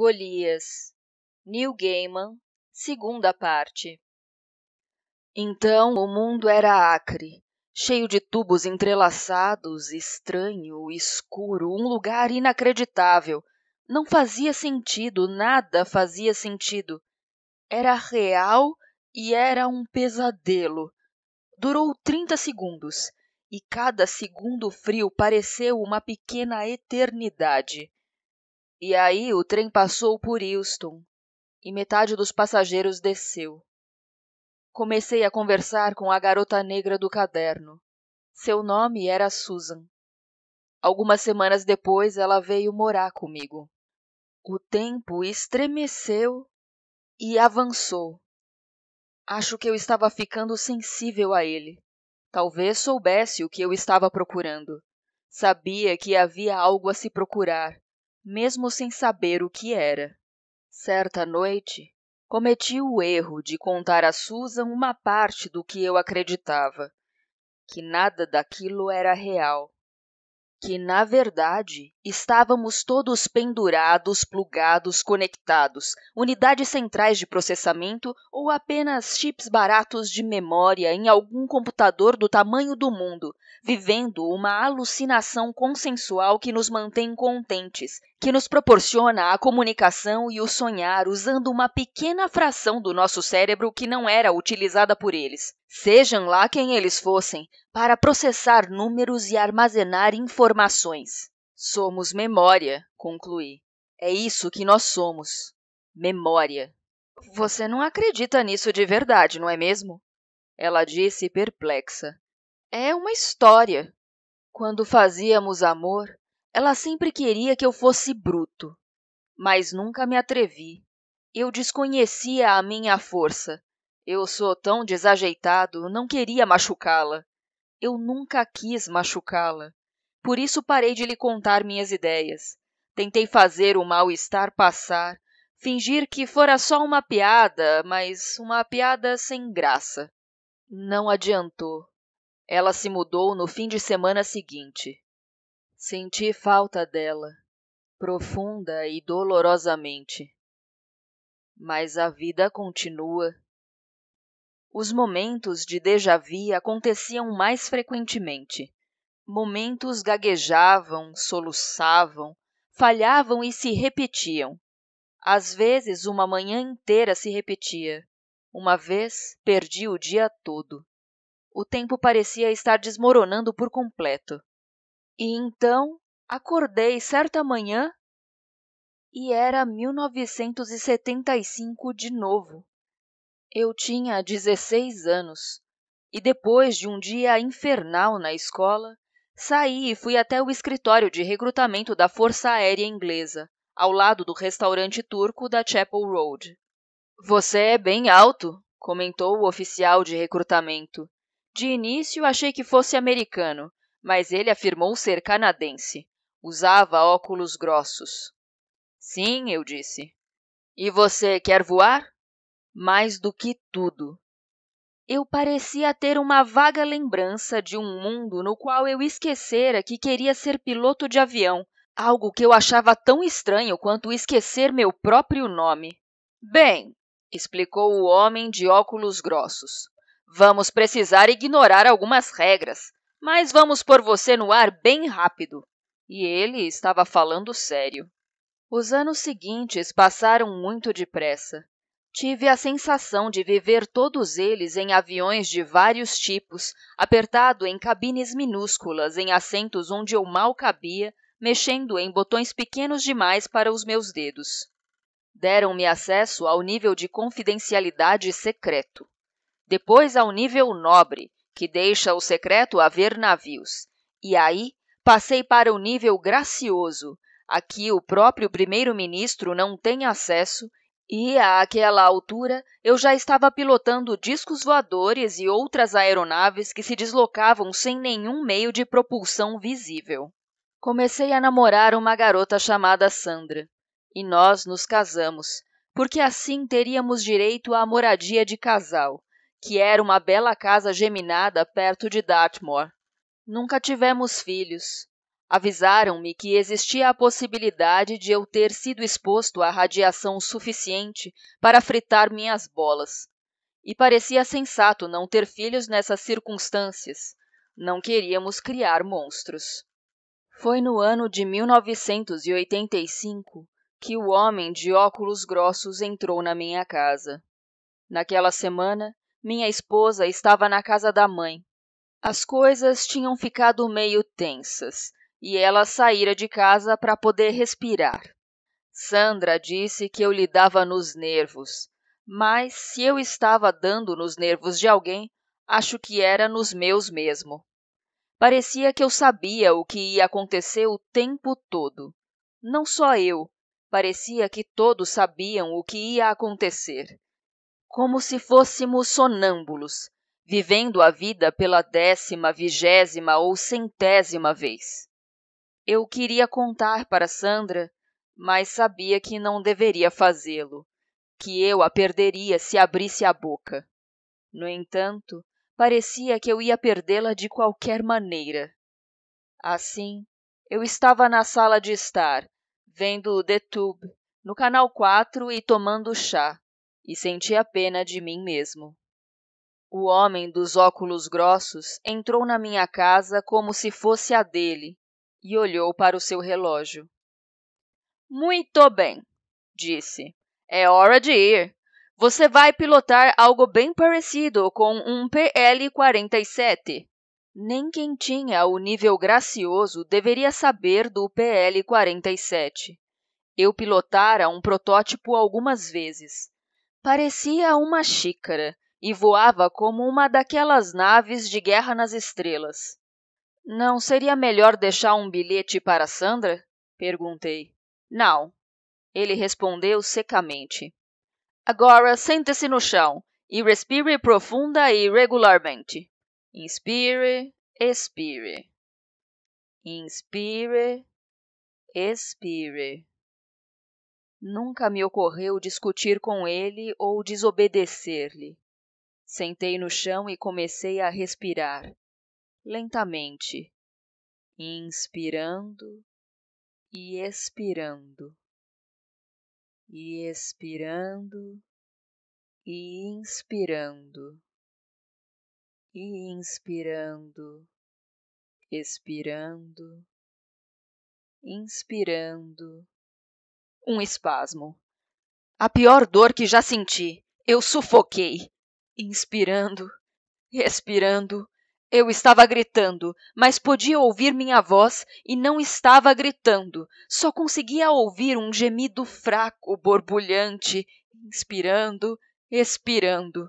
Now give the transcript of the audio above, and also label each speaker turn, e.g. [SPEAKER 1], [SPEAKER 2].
[SPEAKER 1] Golias, Neil Gaiman, segunda parte. Então o mundo era acre, cheio de tubos entrelaçados, estranho, escuro, um lugar inacreditável. Não fazia sentido, nada fazia sentido. Era real e era um pesadelo. Durou trinta segundos, e cada segundo frio pareceu uma pequena eternidade. E aí o trem passou por Houston e metade dos passageiros desceu. Comecei a conversar com a garota negra do caderno. Seu nome era Susan. Algumas semanas depois ela veio morar comigo. O tempo estremeceu e avançou. Acho que eu estava ficando sensível a ele. Talvez soubesse o que eu estava procurando. Sabia que havia algo a se procurar, mesmo sem saber o que era. Certa noite, cometi o erro de contar a Susan uma parte do que eu acreditava, que nada daquilo era real que, na verdade, estávamos todos pendurados, plugados, conectados, unidades centrais de processamento ou apenas chips baratos de memória em algum computador do tamanho do mundo, vivendo uma alucinação consensual que nos mantém contentes, que nos proporciona a comunicação e o sonhar usando uma pequena fração do nosso cérebro que não era utilizada por eles sejam lá quem eles fossem, para processar números e armazenar informações. Somos memória, concluí. É isso que nós somos. Memória. Você não acredita nisso de verdade, não é mesmo? Ela disse perplexa. É uma história. Quando fazíamos amor, ela sempre queria que eu fosse bruto, mas nunca me atrevi. Eu desconhecia a minha força eu sou tão desajeitado, não queria machucá-la. Eu nunca quis machucá-la. Por isso parei de lhe contar minhas ideias. Tentei fazer o mal-estar passar, fingir que fora só uma piada, mas uma piada sem graça. Não adiantou. Ela se mudou no fim de semana seguinte. Senti falta dela, profunda e dolorosamente. Mas a vida continua. Os momentos de déjà vu aconteciam mais frequentemente. Momentos gaguejavam, soluçavam, falhavam e se repetiam. Às vezes, uma manhã inteira se repetia. Uma vez, perdi o dia todo. O tempo parecia estar desmoronando por completo. E então, acordei certa manhã e era 1975 de novo. Eu tinha dezesseis anos e depois de um dia infernal na escola, saí e fui até o escritório de recrutamento da Força Aérea Inglesa, ao lado do restaurante turco da Chapel Road. Você é bem alto, comentou o oficial de recrutamento. De início achei que fosse americano, mas ele afirmou ser canadense. Usava óculos grossos. Sim, eu disse. E você quer voar? mais do que tudo. Eu parecia ter uma vaga lembrança de um mundo no qual eu esquecera que queria ser piloto de avião, algo que eu achava tão estranho quanto esquecer meu próprio nome. Bem, explicou o homem de óculos grossos, vamos precisar ignorar algumas regras, mas vamos pôr você no ar bem rápido. E ele estava falando sério. Os anos seguintes passaram muito depressa. Tive a sensação de viver todos eles em aviões de vários tipos, apertado em cabines minúsculas, em assentos onde eu mal cabia, mexendo em botões pequenos demais para os meus dedos. Deram-me acesso ao nível de confidencialidade secreto. Depois ao nível nobre, que deixa o secreto a ver navios. E aí passei para o nível gracioso, a que o próprio primeiro-ministro não tem acesso e, àquela altura, eu já estava pilotando discos voadores e outras aeronaves que se deslocavam sem nenhum meio de propulsão visível. Comecei a namorar uma garota chamada Sandra. E nós nos casamos, porque assim teríamos direito à moradia de casal, que era uma bela casa geminada perto de Dartmoor. Nunca tivemos filhos, Avisaram-me que existia a possibilidade de eu ter sido exposto à radiação suficiente para fritar minhas bolas. E parecia sensato não ter filhos nessas circunstâncias. Não queríamos criar monstros. Foi no ano de 1985 que o homem de óculos grossos entrou na minha casa. Naquela semana, minha esposa estava na casa da mãe. As coisas tinham ficado meio tensas e ela saíra de casa para poder respirar. Sandra disse que eu lhe dava nos nervos, mas se eu estava dando nos nervos de alguém, acho que era nos meus mesmo. Parecia que eu sabia o que ia acontecer o tempo todo. Não só eu, parecia que todos sabiam o que ia acontecer. Como se fôssemos sonâmbulos, vivendo a vida pela décima, vigésima ou centésima vez. Eu queria contar para Sandra, mas sabia que não deveria fazê-lo, que eu a perderia se abrisse a boca. No entanto, parecia que eu ia perdê-la de qualquer maneira. Assim, eu estava na sala de estar, vendo The Tube, no canal 4 e tomando chá, e sentia pena de mim mesmo. O homem dos óculos grossos entrou na minha casa como se fosse a dele e olhou para o seu relógio. Muito bem, disse. É hora de ir. Você vai pilotar algo bem parecido com um PL-47. Nem quem tinha o nível gracioso deveria saber do PL-47. Eu pilotara um protótipo algumas vezes. Parecia uma xícara e voava como uma daquelas naves de guerra nas estrelas. Não seria melhor deixar um bilhete para Sandra? perguntei. Não, ele respondeu secamente. Agora sente-se no chão e respire profunda e regularmente. Inspire, expire. Inspire, expire. Nunca me ocorreu discutir com ele ou desobedecer-lhe. Sentei no chão e comecei a respirar, lentamente, inspirando e expirando, e expirando e inspirando, e inspirando, expirando, inspirando. Um espasmo. A pior dor que já senti. Eu sufoquei. Inspirando, expirando, eu estava gritando, mas podia ouvir minha voz e não estava gritando. Só conseguia ouvir um gemido fraco, borbulhante, inspirando, expirando.